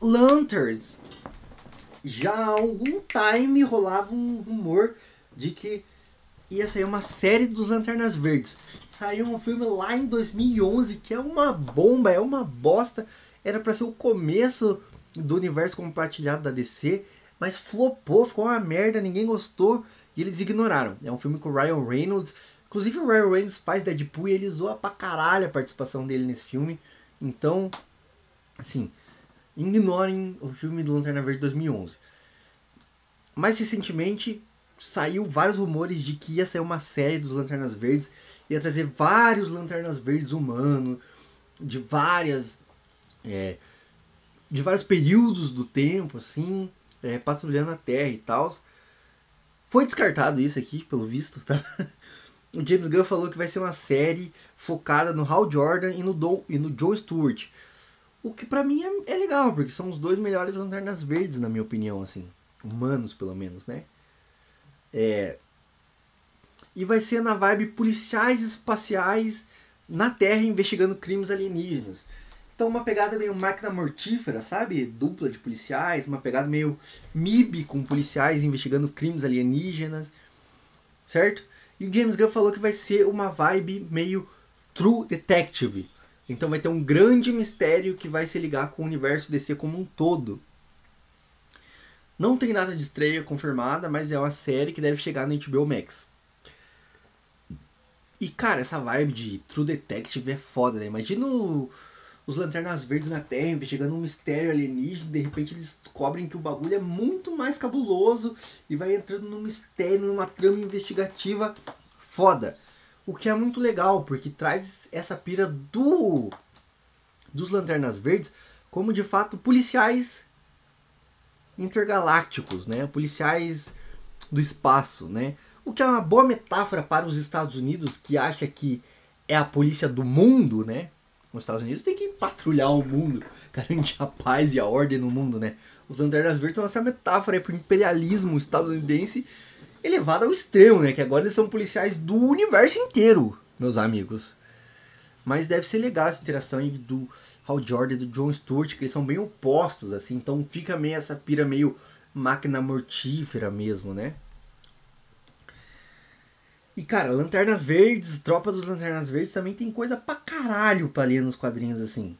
Lanterns. Já há algum time rolava um rumor de que ia sair uma série dos Lanternas Verdes. Saiu um filme lá em 2011 que é uma bomba, é uma bosta. Era para ser o começo do universo compartilhado da DC, mas flopou, ficou uma merda, ninguém gostou e eles ignoraram. É um filme com o Ryan Reynolds. Inclusive o Ryan Reynolds faz Deadpool e ele zoa pra caralho a participação dele nesse filme. Então, assim, Ignorem o filme do Lanterna Verde 2011. Mais recentemente, saiu vários rumores de que ia sair uma série dos Lanternas Verdes, ia trazer vários Lanternas Verdes humanos, de várias. É, de vários períodos do tempo, assim, é, patrulhando a Terra e tal. Foi descartado isso aqui, pelo visto, tá? O James Gunn falou que vai ser uma série focada no Hal Jordan e no, e no Joe Stewart. O que para mim é, é, legal, porque são os dois melhores lanternas verdes, na minha opinião, assim. Humanos, pelo menos, né? É... E vai ser na vibe policiais espaciais na Terra investigando crimes alienígenas. Então uma pegada meio máquina mortífera, sabe? Dupla de policiais, uma pegada meio MIB com policiais investigando crimes alienígenas, certo? E o James Gunn falou que vai ser uma vibe meio True Detective, então vai ter um grande mistério que vai se ligar com o universo DC como um todo. Não tem nada de estreia confirmada, mas é uma série que deve chegar no HBO Max. E cara, essa vibe de True Detective é foda, né? Imagina os lanternas verdes na Terra investigando um mistério alienígena, de repente eles descobrem que o bagulho é muito mais cabuloso e vai entrando num mistério, numa trama investigativa foda. O que é muito legal, porque traz essa pira do dos Lanternas Verdes como de fato policiais intergalácticos, né? Policiais do espaço, né? O que é uma boa metáfora para os Estados Unidos que acha que é a polícia do mundo, né? Os Estados Unidos tem que patrulhar o mundo, garantir a paz e a ordem no mundo, né? Os Lanternas Verdes são essa metáfora para o imperialismo estadunidense elevado ao extremo, né? Que agora eles são policiais do universo inteiro, meus amigos. Mas deve ser legal essa interação aí do Hal Jordan e do John Stewart, que eles são bem opostos, assim. Então fica meio essa pira meio máquina mortífera mesmo, né? E cara, Lanternas Verdes, Tropa dos Lanternas Verdes também tem coisa pra caralho pra ler nos quadrinhos assim.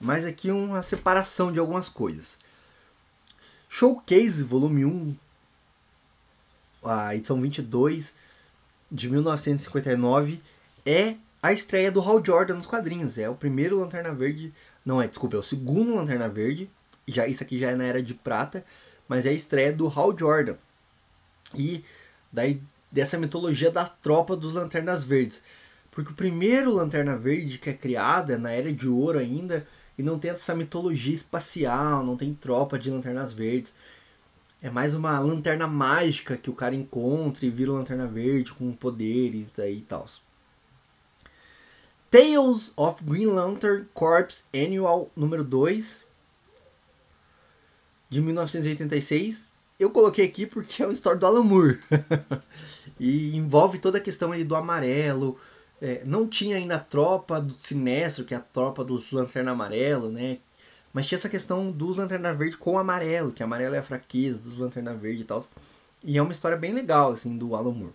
Mas aqui é uma separação de algumas coisas. Showcase, volume 1, a edição 22 de 1959 é a estreia do Hal Jordan nos quadrinhos. É o primeiro Lanterna Verde. Não, é, desculpa, é o segundo Lanterna Verde. Já, isso aqui já é na Era de Prata. Mas é a estreia do Hal Jordan. E daí dessa mitologia da tropa dos Lanternas Verdes. Porque o primeiro Lanterna Verde que é criada é na Era de Ouro ainda. E não tem essa mitologia espacial, não tem tropa de Lanternas Verdes. É mais uma lanterna mágica que o cara encontra e vira lanterna verde com poderes aí e tal. Tales of Green Lantern Corps Annual número 2 de 1986. Eu coloquei aqui porque é uma história do Alan Moore. e envolve toda a questão ali do amarelo. É, não tinha ainda a tropa do Sinestro, que é a tropa dos Lanterna Amarelo, né? Mas tinha essa questão dos Lanterna Verde com o amarelo, que amarelo é a fraqueza dos Lanterna Verde e tal. E é uma história bem legal, assim, do Alan Moore.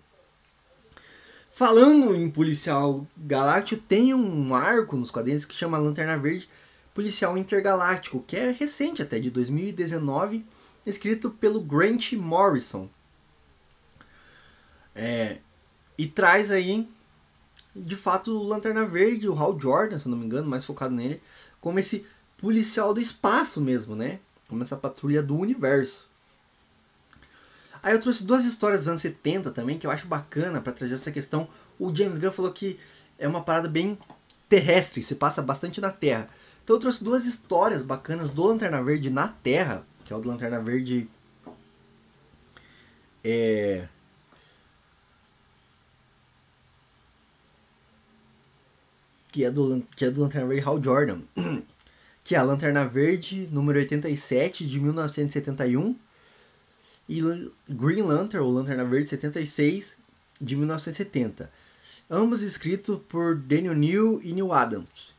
Falando em policial galáctico, tem um arco nos quadrinhos que chama Lanterna Verde Policial Intergaláctico, que é recente até, de 2019, escrito pelo Grant Morrison. É, e traz aí, de fato, o Lanterna Verde, o Hal Jordan, se não me engano, mais focado nele, como esse policial do espaço mesmo, né? Como essa patrulha do universo. Aí eu trouxe duas histórias dos anos 70 também, que eu acho bacana para trazer essa questão. O James Gunn falou que é uma parada bem terrestre, se passa bastante na Terra. Então eu trouxe duas histórias bacanas do Lanterna Verde na Terra, que é o do Lanterna Verde. É. Que é, do, que é do Lanterna Verde Hal Jordan. que é a Lanterna Verde, número 87, de 1971, e Green Lantern, ou Lanterna Verde 76, de 1970. Ambos escritos por Daniel Neal e Neil Adams,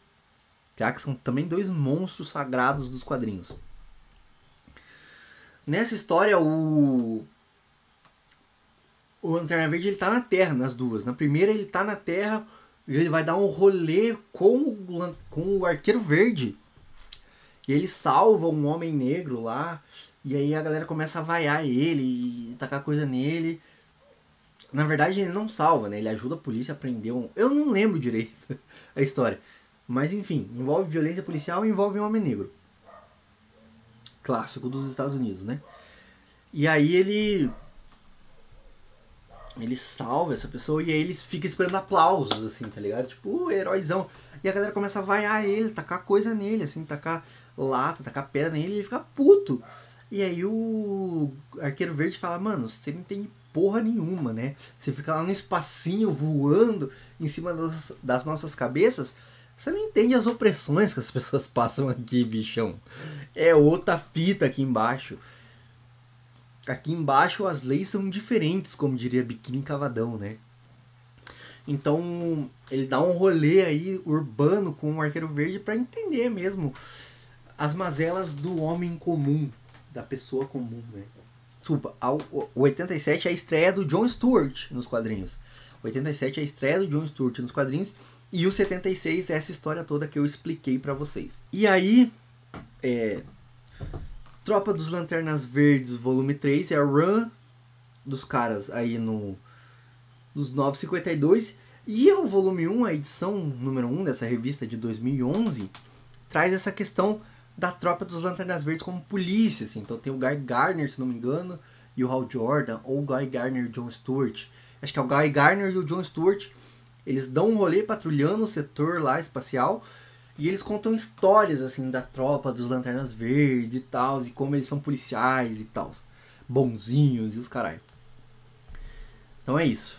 tá? que são também dois monstros sagrados dos quadrinhos. Nessa história, o o Lanterna Verde ele tá na Terra nas duas. Na primeira ele tá na Terra, ele vai dar um rolê com o, com o Arqueiro Verde e ele salva um homem negro lá, e aí a galera começa a vaiar ele e tacar coisa nele. Na verdade, ele não salva, né? Ele ajuda a polícia a prender um. Eu não lembro direito a história. Mas enfim, envolve violência policial e envolve um homem negro. Clássico dos Estados Unidos, né? E aí ele ele salva essa pessoa e aí ele fica esperando aplausos, assim, tá ligado? Tipo, uh, heróizão. E a galera começa a vaiar ele, tacar coisa nele, assim, tacar lata, tacar pedra nele e ele fica puto. E aí o Arqueiro Verde fala, mano, você não tem porra nenhuma, né? Você fica lá no espacinho voando em cima dos, das nossas cabeças. Você não entende as opressões que as pessoas passam aqui, bichão. É outra fita aqui embaixo. Aqui embaixo as leis são diferentes, como diria Biquíni Cavadão, né? Então ele dá um rolê aí urbano com o Arqueiro Verde para entender mesmo as mazelas do homem comum, da pessoa comum, né? Desculpa, ao, o 87 é a estreia do John Stewart nos quadrinhos. 87 é a estreia do John Stewart nos quadrinhos. E o 76 é essa história toda que eu expliquei para vocês. E aí, é, Tropa dos Lanternas Verdes, volume 3, é a run dos caras aí no dos 952. E o volume 1, a edição número 1 dessa revista de 2011, traz essa questão da tropa dos Lanternas Verdes como polícia, assim. Então tem o Guy Garner, se não me engano, e o Hal Jordan, ou o Guy Garner e o John Stewart. Acho que é o Guy Garner e o John Stewart. Eles dão um rolê patrulhando o setor lá espacial e eles contam histórias, assim, da tropa dos Lanternas Verdes e tal, e como eles são policiais e tal. Bonzinhos e os caralho. Então é isso.